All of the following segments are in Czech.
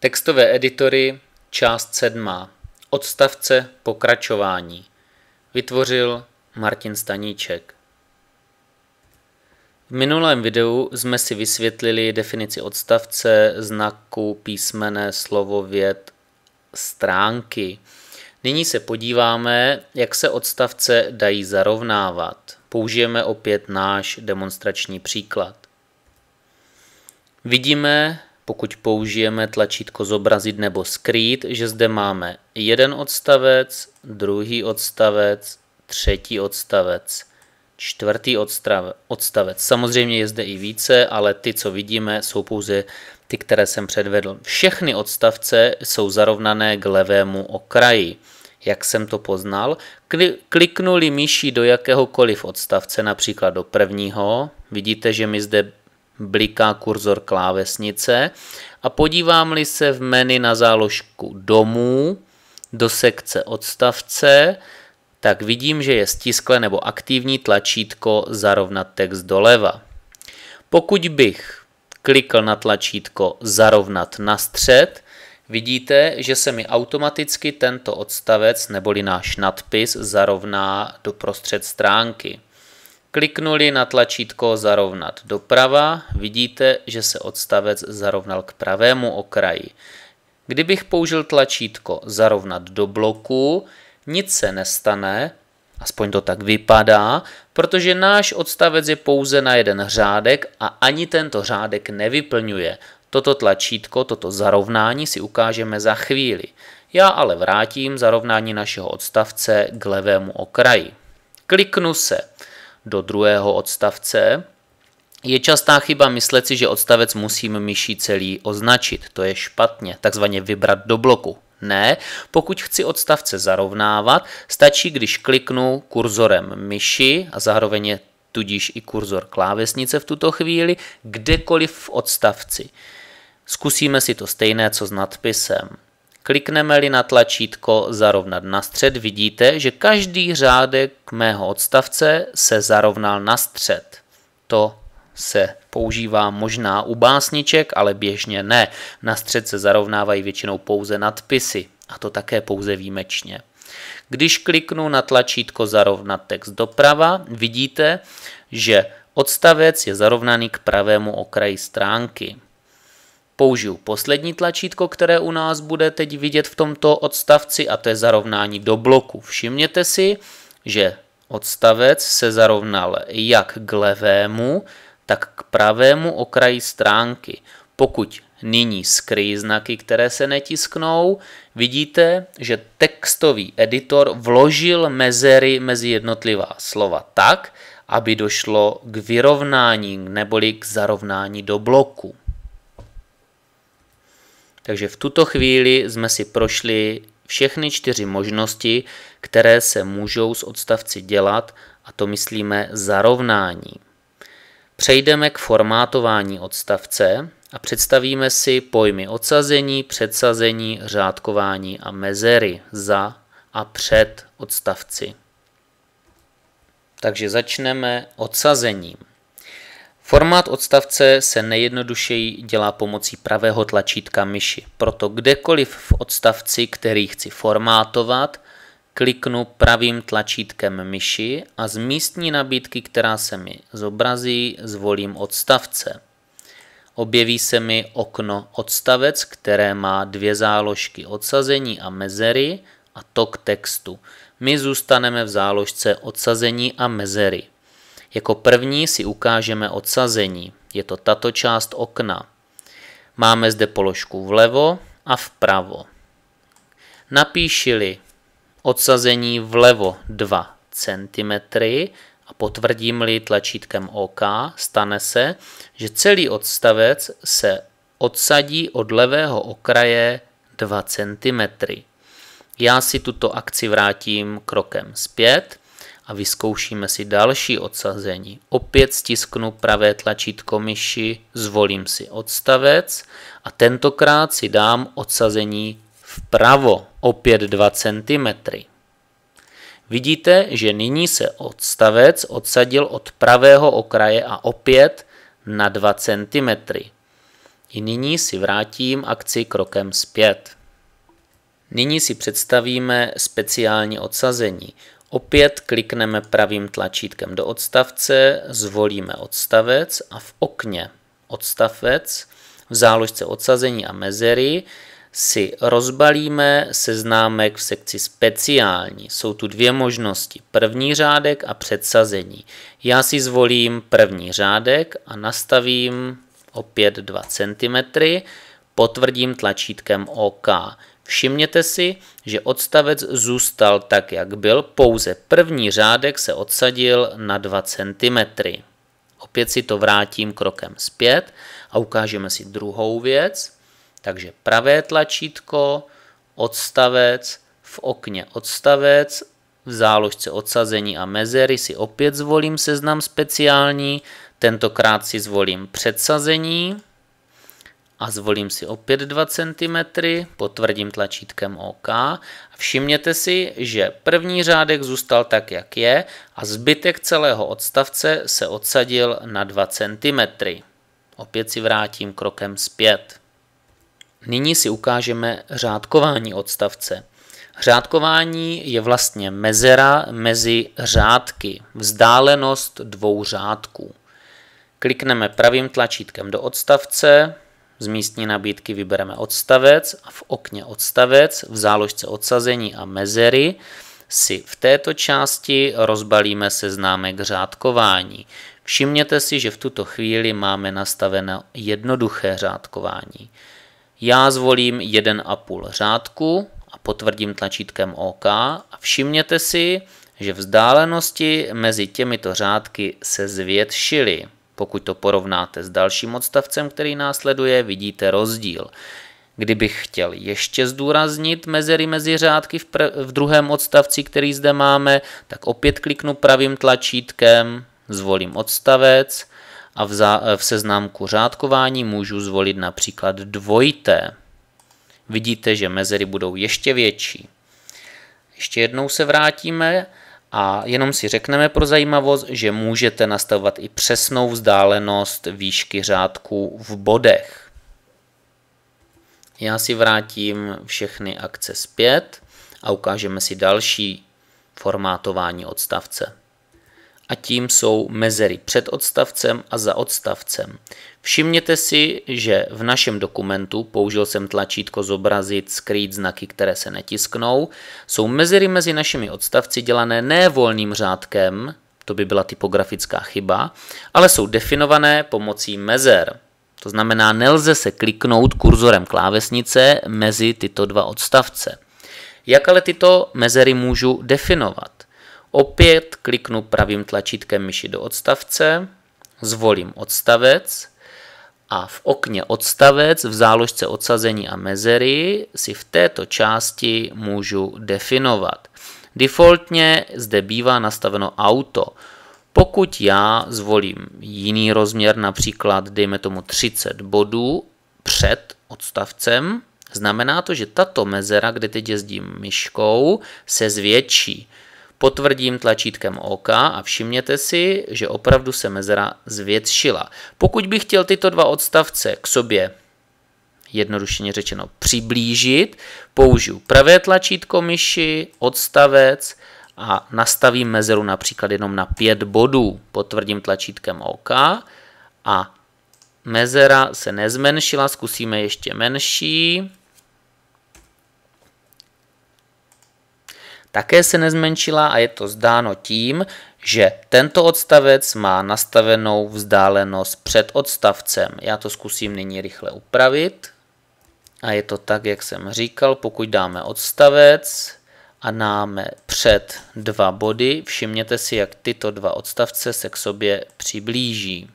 Textové editory, část sedmá. Odstavce pokračování. Vytvořil Martin Staníček. V minulém videu jsme si vysvětlili definici odstavce, znaku, písmene, slovo, věd, stránky. Nyní se podíváme, jak se odstavce dají zarovnávat. Použijeme opět náš demonstrační příklad. Vidíme, pokud použijeme tlačítko zobrazit nebo skrýt, že zde máme jeden odstavec, druhý odstavec, třetí odstavec, čtvrtý odstavec. Samozřejmě je zde i více, ale ty, co vidíme, jsou pouze ty, které jsem předvedl. Všechny odstavce jsou zarovnané k levému okraji. Jak jsem to poznal? Kliknuli myší do jakéhokoliv odstavce, například do prvního. Vidíte, že mi zde bliká kurzor klávesnice a podívám-li se v menu na záložku domů do sekce odstavce, tak vidím, že je stisklé nebo aktivní tlačítko zarovnat text doleva. Pokud bych klikl na tlačítko zarovnat na střed, vidíte, že se mi automaticky tento odstavec neboli náš nadpis zarovná do prostřed stránky. Kliknuli na tlačítko Zarovnat doprava, vidíte, že se odstavec zarovnal k pravému okraji. Kdybych použil tlačítko Zarovnat do bloku, nic se nestane, aspoň to tak vypadá, protože náš odstavec je pouze na jeden řádek a ani tento řádek nevyplňuje. Toto tlačítko, toto zarovnání si ukážeme za chvíli. Já ale vrátím zarovnání našeho odstavce k levému okraji. Kliknu se do druhého odstavce. Je častá chyba myslet si, že odstavec musím myší celý označit. To je špatně, takzvaně vybrat do bloku. Ne, pokud chci odstavce zarovnávat, stačí, když kliknu kurzorem myši a zároveň je tudíž i kurzor klávesnice v tuto chvíli, kdekoliv v odstavci. Zkusíme si to stejné, co s nadpisem. Klikneme-li na tlačítko Zarovnat na střed, vidíte, že každý řádek mého odstavce se zarovnal na střed. To se používá možná u básniček, ale běžně ne. Na střed se zarovnávají většinou pouze nadpisy, a to také pouze výjimečně. Když kliknu na tlačítko Zarovnat text doprava, vidíte, že odstavec je zarovnaný k pravému okraji stránky. Použiju poslední tlačítko, které u nás bude teď vidět v tomto odstavci a to je zarovnání do bloku. Všimněte si, že odstavec se zarovnal jak k levému, tak k pravému okraji stránky. Pokud nyní skryji znaky, které se netisknou, vidíte, že textový editor vložil mezery mezi jednotlivá slova tak, aby došlo k vyrovnání neboli k zarovnání do bloku. Takže v tuto chvíli jsme si prošli všechny čtyři možnosti, které se můžou s odstavci dělat, a to myslíme zarovnání. Přejdeme k formátování odstavce a představíme si pojmy odsazení, předsazení, řádkování a mezery za a před odstavci. Takže začneme odsazením. Formát odstavce se nejjednodušeji dělá pomocí pravého tlačítka myši, proto kdekoliv v odstavci, který chci formátovat, kliknu pravým tlačítkem myši a z místní nabídky, která se mi zobrazí, zvolím odstavce. Objeví se mi okno odstavec, které má dvě záložky odsazení a mezery a tok textu. My zůstaneme v záložce odsazení a mezery. Jako první si ukážeme odsazení. Je to tato část okna. Máme zde položku vlevo a vpravo. Napíši-li odsazení vlevo 2 cm a potvrdím-li tlačítkem OK, stane se, že celý odstavec se odsadí od levého okraje 2 cm. Já si tuto akci vrátím krokem zpět a vyzkoušíme si další odsazení. Opět stisknu pravé tlačítko myši, zvolím si odstavec a tentokrát si dám odsazení vpravo, opět 2 cm. Vidíte, že nyní se odstavec odsadil od pravého okraje a opět na 2 cm. I nyní si vrátím akci krokem zpět. Nyní si představíme speciální odsazení. Opět klikneme pravým tlačítkem do odstavce, zvolíme odstavec a v okně odstavec v záložce odsazení a mezery si rozbalíme seznámek v sekci speciální. Jsou tu dvě možnosti, první řádek a předsazení. Já si zvolím první řádek a nastavím opět 2 cm, potvrdím tlačítkem OK. Všimněte si, že odstavec zůstal tak, jak byl, pouze první řádek se odsadil na 2 cm. Opět si to vrátím krokem zpět a ukážeme si druhou věc. Takže pravé tlačítko, odstavec, v okně odstavec, v záložce odsazení a mezery si opět zvolím seznam speciální, tentokrát si zvolím předsazení, a zvolím si opět 2 cm, potvrdím tlačítkem OK všimněte si, že první řádek zůstal tak, jak je a zbytek celého odstavce se odsadil na 2 cm. Opět si vrátím krokem zpět. Nyní si ukážeme řádkování odstavce. Řádkování je vlastně mezera mezi řádky, vzdálenost dvou řádků. Klikneme pravým tlačítkem do odstavce, z místní nabídky vybereme odstavec a v okně odstavec v záložce odsazení a mezery si v této části rozbalíme seznámek řádkování. Všimněte si, že v tuto chvíli máme nastaveno jednoduché řádkování. Já zvolím 1,5 řádku a potvrdím tlačítkem OK a všimněte si, že vzdálenosti mezi těmito řádky se zvětšily. Pokud to porovnáte s dalším odstavcem, který následuje, vidíte rozdíl. Kdybych chtěl ještě zdůraznit mezery mezi řádky v, pr- v druhém odstavci, který zde máme, tak opět kliknu pravým tlačítkem, zvolím odstavec a v, za- v seznámku řádkování můžu zvolit například dvojité. Vidíte, že mezery budou ještě větší. Ještě jednou se vrátíme a jenom si řekneme pro zajímavost, že můžete nastavovat i přesnou vzdálenost výšky řádku v bodech. Já si vrátím všechny akce zpět a ukážeme si další formátování odstavce a tím jsou mezery před odstavcem a za odstavcem. Všimněte si, že v našem dokumentu použil jsem tlačítko zobrazit, skrýt znaky, které se netisknou. Jsou mezery mezi našimi odstavci dělané ne volným řádkem, to by byla typografická chyba, ale jsou definované pomocí mezer. To znamená, nelze se kliknout kurzorem klávesnice mezi tyto dva odstavce. Jak ale tyto mezery můžu definovat? Opět kliknu pravým tlačítkem myši do odstavce, zvolím odstavec a v okně odstavec v záložce odsazení a mezery si v této části můžu definovat. Defaultně zde bývá nastaveno auto. Pokud já zvolím jiný rozměr, například dejme tomu 30 bodů před odstavcem, znamená to, že tato mezera, kde teď jezdím myškou, se zvětší. Potvrdím tlačítkem OK a všimněte si, že opravdu se mezera zvětšila. Pokud bych chtěl tyto dva odstavce k sobě jednodušeně řečeno přiblížit, použiju pravé tlačítko myši, odstavec a nastavím mezeru například jenom na 5 bodů. Potvrdím tlačítkem OK a mezera se nezmenšila, zkusíme ještě menší. také se nezmenšila a je to zdáno tím, že tento odstavec má nastavenou vzdálenost před odstavcem. Já to zkusím nyní rychle upravit. A je to tak, jak jsem říkal, pokud dáme odstavec a dáme před dva body, všimněte si, jak tyto dva odstavce se k sobě přiblíží.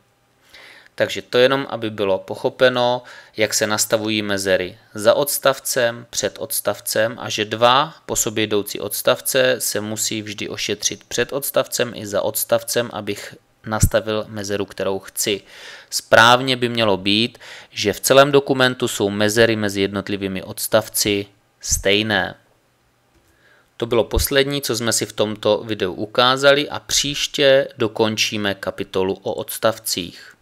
Takže to jenom, aby bylo pochopeno, jak se nastavují mezery za odstavcem, před odstavcem a že dva po sobě jdoucí odstavce se musí vždy ošetřit před odstavcem i za odstavcem, abych nastavil mezeru, kterou chci. Správně by mělo být, že v celém dokumentu jsou mezery mezi jednotlivými odstavci stejné. To bylo poslední, co jsme si v tomto videu ukázali a příště dokončíme kapitolu o odstavcích.